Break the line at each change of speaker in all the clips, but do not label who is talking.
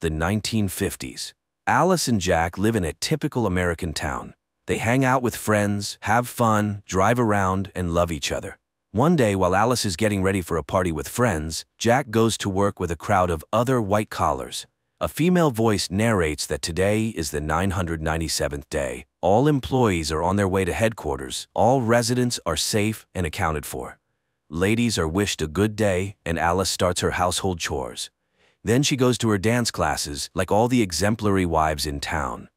the 1950s. Alice and Jack live in a typical American town. They hang out with friends, have fun, drive around, and love each other. One day, while Alice is getting ready for a party with friends, Jack goes to work with a crowd of other white-collars. A female voice narrates that today is the 997th day. All employees are on their way to headquarters. All residents are safe and accounted for. Ladies are wished a good day, and Alice starts her household chores. Then she goes to her dance classes, like all the exemplary wives in town.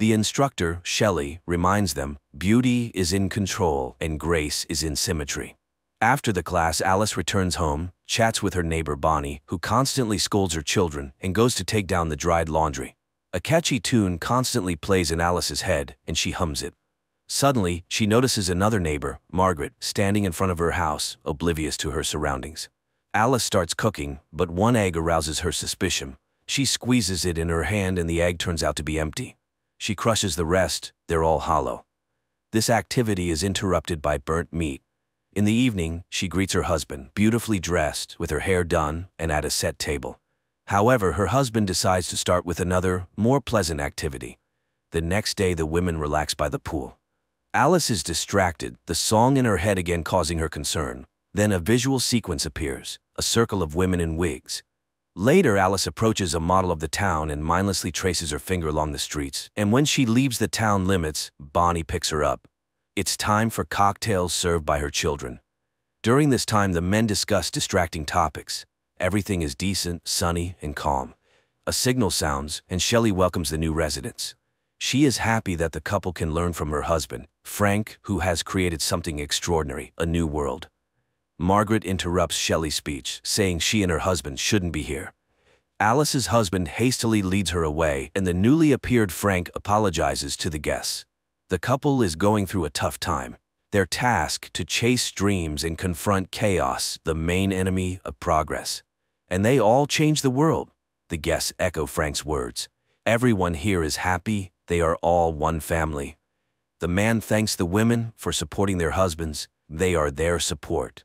The instructor, Shelley, reminds them, beauty is in control and grace is in symmetry. After the class, Alice returns home, chats with her neighbor Bonnie, who constantly scolds her children, and goes to take down the dried laundry. A catchy tune constantly plays in Alice's head, and she hums it. Suddenly, she notices another neighbor, Margaret, standing in front of her house, oblivious to her surroundings. Alice starts cooking, but one egg arouses her suspicion. She squeezes it in her hand and the egg turns out to be empty. She crushes the rest, they're all hollow. This activity is interrupted by burnt meat. In the evening, she greets her husband, beautifully dressed, with her hair done, and at a set table. However, her husband decides to start with another, more pleasant activity. The next day, the women relax by the pool. Alice is distracted, the song in her head again causing her concern. Then a visual sequence appears, a circle of women in wigs. Later, Alice approaches a model of the town and mindlessly traces her finger along the streets, and when she leaves the town limits, Bonnie picks her up. It's time for cocktails served by her children. During this time, the men discuss distracting topics. Everything is decent, sunny, and calm. A signal sounds, and Shelley welcomes the new residents. She is happy that the couple can learn from her husband, Frank, who has created something extraordinary, a new world. Margaret interrupts Shelley's speech, saying she and her husband shouldn't be here. Alice's husband hastily leads her away, and the newly appeared Frank apologizes to the guests. The couple is going through a tough time. Their task to chase dreams and confront chaos, the main enemy of progress. And they all change the world. The guests echo Frank's words. Everyone here is happy. They are all one family. The man thanks the women for supporting their husbands. They are their support.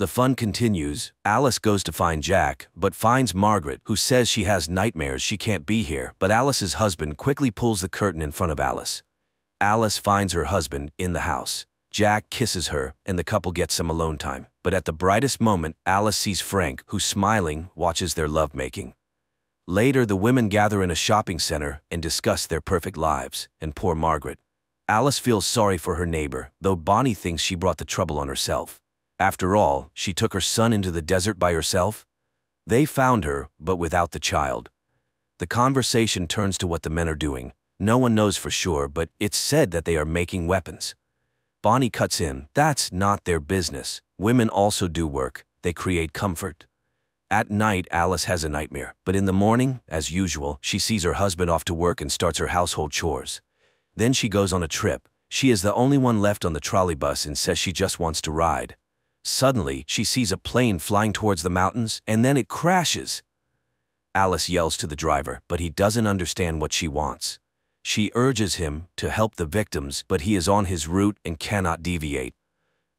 The fun continues. Alice goes to find Jack, but finds Margaret, who says she has nightmares she can't be here, but Alice's husband quickly pulls the curtain in front of Alice. Alice finds her husband in the house. Jack kisses her, and the couple gets some alone time. But at the brightest moment, Alice sees Frank, who, smiling, watches their lovemaking. Later, the women gather in a shopping center and discuss their perfect lives, and poor Margaret. Alice feels sorry for her neighbor, though Bonnie thinks she brought the trouble on herself. After all, she took her son into the desert by herself? They found her, but without the child. The conversation turns to what the men are doing. No one knows for sure, but it's said that they are making weapons. Bonnie cuts in, that's not their business. Women also do work, they create comfort. At night, Alice has a nightmare, but in the morning, as usual, she sees her husband off to work and starts her household chores. Then she goes on a trip. She is the only one left on the trolley bus and says she just wants to ride. Suddenly, she sees a plane flying towards the mountains, and then it crashes. Alice yells to the driver, but he doesn't understand what she wants. She urges him to help the victims, but he is on his route and cannot deviate.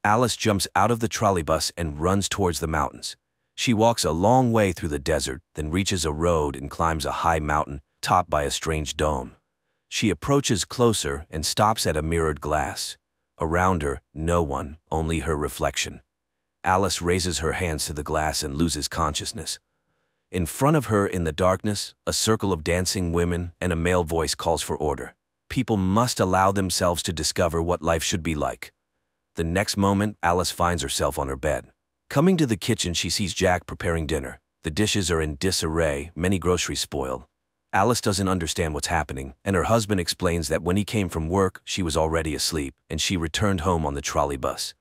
Alice jumps out of the trolleybus and runs towards the mountains. She walks a long way through the desert, then reaches a road and climbs a high mountain, topped by a strange dome. She approaches closer and stops at a mirrored glass. Around her, no one, only her reflection. Alice raises her hands to the glass and loses consciousness. In front of her in the darkness, a circle of dancing women and a male voice calls for order. People must allow themselves to discover what life should be like. The next moment, Alice finds herself on her bed. Coming to the kitchen, she sees Jack preparing dinner. The dishes are in disarray, many groceries spoiled. Alice doesn't understand what's happening, and her husband explains that when he came from work, she was already asleep, and she returned home on the trolley bus.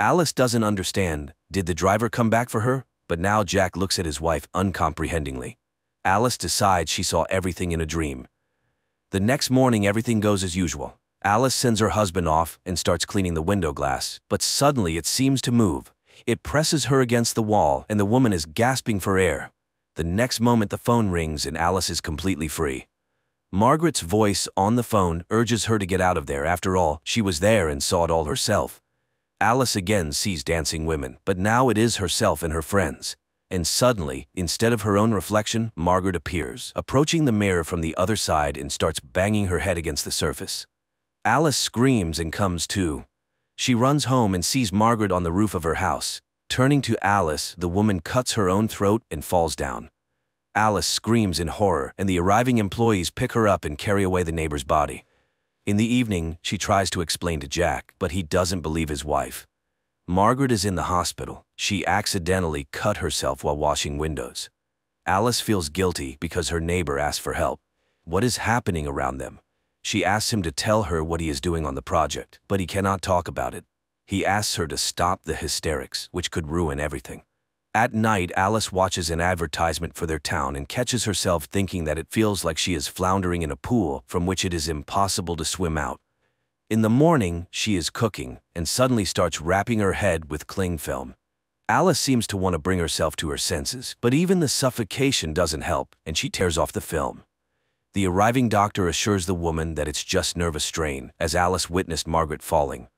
Alice doesn't understand. Did the driver come back for her? But now Jack looks at his wife uncomprehendingly. Alice decides she saw everything in a dream. The next morning, everything goes as usual. Alice sends her husband off and starts cleaning the window glass, but suddenly it seems to move. It presses her against the wall, and the woman is gasping for air. The next moment, the phone rings and Alice is completely free. Margaret's voice on the phone urges her to get out of there. After all, she was there and saw it all herself. Alice again sees dancing women, but now it is herself and her friends. And suddenly, instead of her own reflection, Margaret appears, approaching the mirror from the other side and starts banging her head against the surface. Alice screams and comes to. She runs home and sees Margaret on the roof of her house. Turning to Alice, the woman cuts her own throat and falls down. Alice screams in horror, and the arriving employees pick her up and carry away the neighbor's body. In the evening, she tries to explain to Jack, but he doesn't believe his wife. Margaret is in the hospital. She accidentally cut herself while washing windows. Alice feels guilty because her neighbor asked for help. What is happening around them? She asks him to tell her what he is doing on the project, but he cannot talk about it. He asks her to stop the hysterics, which could ruin everything. At night, Alice watches an advertisement for their town and catches herself thinking that it feels like she is floundering in a pool from which it is impossible to swim out. In the morning, she is cooking and suddenly starts wrapping her head with cling film. Alice seems to want to bring herself to her senses, but even the suffocation doesn't help, and she tears off the film. The arriving doctor assures the woman that it's just nervous strain, as Alice witnessed Margaret falling.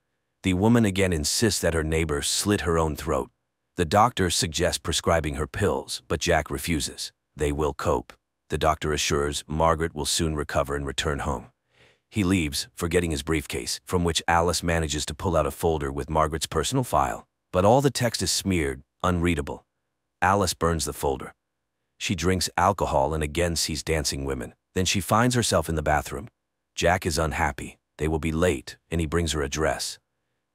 The woman again insists that her neighbor slit her own throat. The doctor suggests prescribing her pills, but Jack refuses. They will cope. The doctor assures Margaret will soon recover and return home. He leaves, forgetting his briefcase, from which Alice manages to pull out a folder with Margaret's personal file, but all the text is smeared, unreadable. Alice burns the folder. She drinks alcohol and again sees dancing women. Then she finds herself in the bathroom. Jack is unhappy. They will be late, and he brings her a dress.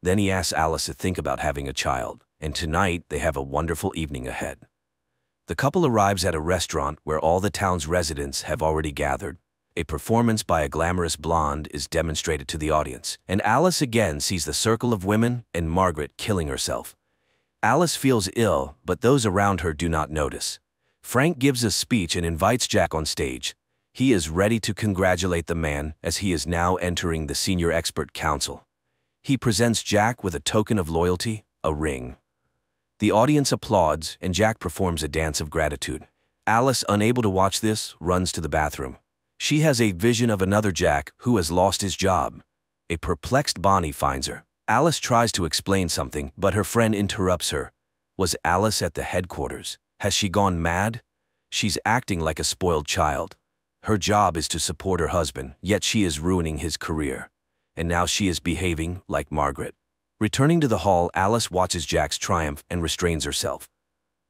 Then he asks Alice to think about having a child and tonight they have a wonderful evening ahead. The couple arrives at a restaurant where all the town's residents have already gathered. A performance by a glamorous blonde is demonstrated to the audience, and Alice again sees the circle of women and Margaret killing herself. Alice feels ill, but those around her do not notice. Frank gives a speech and invites Jack on stage. He is ready to congratulate the man as he is now entering the Senior Expert Council. He presents Jack with a token of loyalty, a ring. The audience applauds, and Jack performs a dance of gratitude. Alice, unable to watch this, runs to the bathroom. She has a vision of another Jack who has lost his job. A perplexed Bonnie finds her. Alice tries to explain something, but her friend interrupts her. Was Alice at the headquarters? Has she gone mad? She's acting like a spoiled child. Her job is to support her husband, yet she is ruining his career. And now she is behaving like Margaret. Returning to the hall, Alice watches Jack's triumph and restrains herself.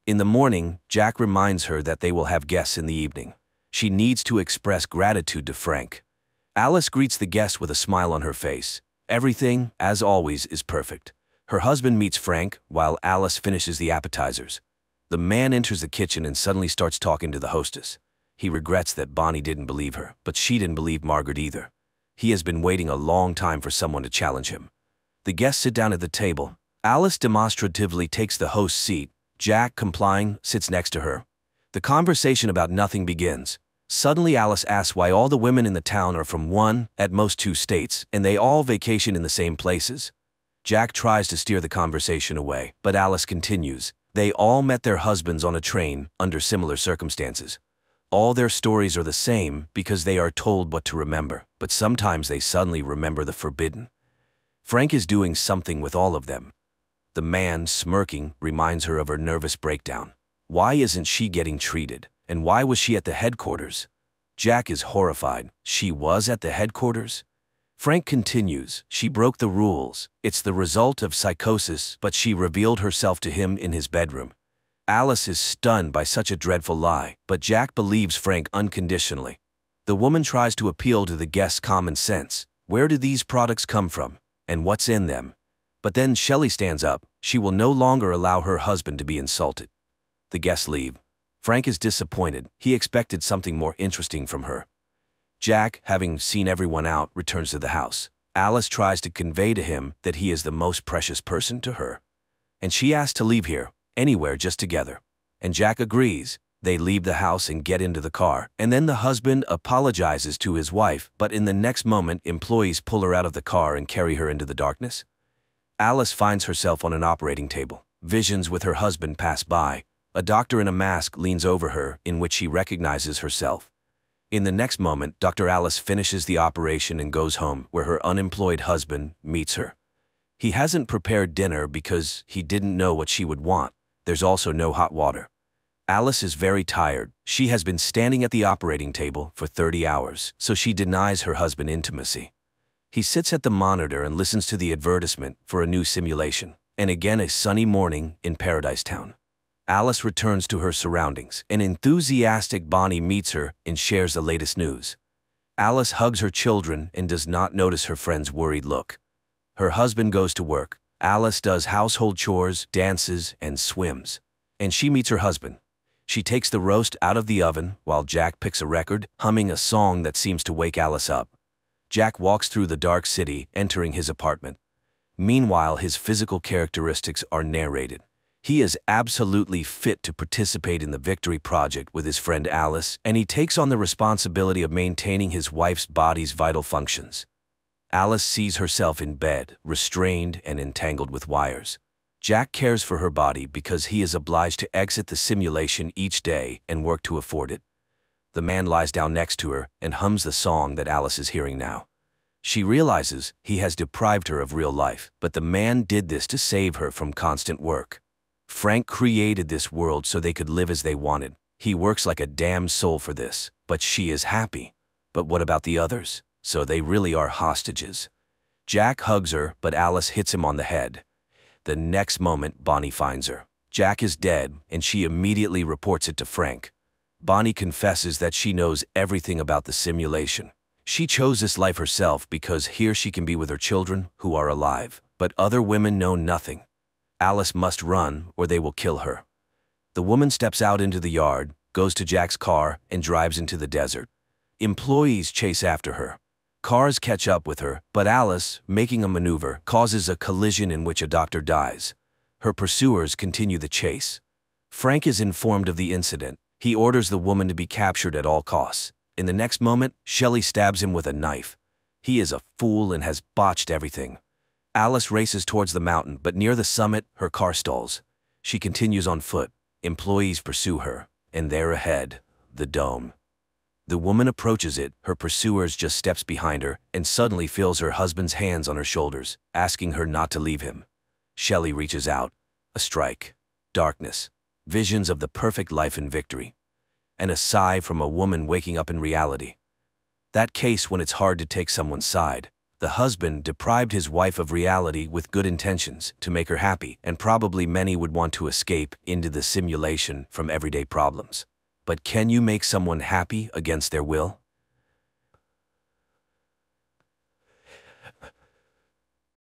In the morning, Jack reminds her that they will have guests in the evening. She needs to express gratitude to Frank. Alice greets the guests with a smile on her face. Everything, as always, is perfect. Her husband meets Frank while Alice finishes the appetizers. The man enters the kitchen and suddenly starts talking to the hostess. He regrets that Bonnie didn't believe her, but she didn't believe Margaret either. He has been waiting a long time for someone to challenge him. The guests sit down at the table. Alice demonstratively takes the host's seat. Jack, complying, sits next to her. The conversation about nothing begins. Suddenly Alice asks why all the women in the town are from one, at most two states, and they all vacation in the same places. Jack tries to steer the conversation away, but Alice continues. They all met their husbands on a train, under similar circumstances. All their stories are the same because they are told what to remember, but sometimes they suddenly remember the forbidden. Frank is doing something with all of them. The man, smirking, reminds her of her nervous breakdown. Why isn't she getting treated? And why was she at the headquarters? Jack is horrified. She was at the headquarters? Frank continues, she broke the rules. It's the result of psychosis, but she revealed herself to him in his bedroom. Alice is stunned by such a dreadful lie, but Jack believes Frank unconditionally. The woman tries to appeal to the guest's common sense. Where do these products come from? and what's in them. But then Shelley stands up. She will no longer allow her husband to be insulted. The guests leave. Frank is disappointed. He expected something more interesting from her. Jack, having seen everyone out, returns to the house. Alice tries to convey to him that he is the most precious person to her. And she asks to leave here, anywhere just together. And Jack agrees, they leave the house and get into the car, and then the husband apologizes to his wife, but in the next moment, employees pull her out of the car and carry her into the darkness. Alice finds herself on an operating table. Visions with her husband pass by. A doctor in a mask leans over her, in which she recognizes herself. In the next moment, Dr. Alice finishes the operation and goes home, where her unemployed husband meets her. He hasn't prepared dinner because he didn't know what she would want. There's also no hot water. Alice is very tired. She has been standing at the operating table for 30 hours, so she denies her husband intimacy. He sits at the monitor and listens to the advertisement for a new simulation, and again a sunny morning in Paradise Town. Alice returns to her surroundings, and enthusiastic Bonnie meets her and shares the latest news. Alice hugs her children and does not notice her friend's worried look. Her husband goes to work. Alice does household chores, dances, and swims. And she meets her husband, she takes the roast out of the oven while Jack picks a record, humming a song that seems to wake Alice up. Jack walks through the dark city, entering his apartment. Meanwhile, his physical characteristics are narrated. He is absolutely fit to participate in the Victory Project with his friend Alice, and he takes on the responsibility of maintaining his wife's body's vital functions. Alice sees herself in bed, restrained and entangled with wires. Jack cares for her body because he is obliged to exit the simulation each day and work to afford it. The man lies down next to her and hums the song that Alice is hearing now. She realizes he has deprived her of real life, but the man did this to save her from constant work. Frank created this world so they could live as they wanted. He works like a damn soul for this, but she is happy. But what about the others? So they really are hostages. Jack hugs her, but Alice hits him on the head. The next moment, Bonnie finds her. Jack is dead, and she immediately reports it to Frank. Bonnie confesses that she knows everything about the simulation. She chose this life herself because here she can be with her children, who are alive, but other women know nothing. Alice must run, or they will kill her. The woman steps out into the yard, goes to Jack's car, and drives into the desert. Employees chase after her. Cars catch up with her, but Alice, making a maneuver, causes a collision in which a doctor dies. Her pursuers continue the chase. Frank is informed of the incident. He orders the woman to be captured at all costs. In the next moment, Shelley stabs him with a knife. He is a fool and has botched everything. Alice races towards the mountain, but near the summit, her car stalls. She continues on foot. Employees pursue her, and there ahead, the dome. The woman approaches it, her pursuers just steps behind her, and suddenly feels her husband's hands on her shoulders, asking her not to leave him. Shelley reaches out. A strike. Darkness. Visions of the perfect life and victory. And a sigh from a woman waking up in reality. That case when it's hard to take someone's side. The husband deprived his wife of reality with good intentions to make her happy, and probably many would want to escape into the simulation from everyday problems. But can you make someone happy against their will?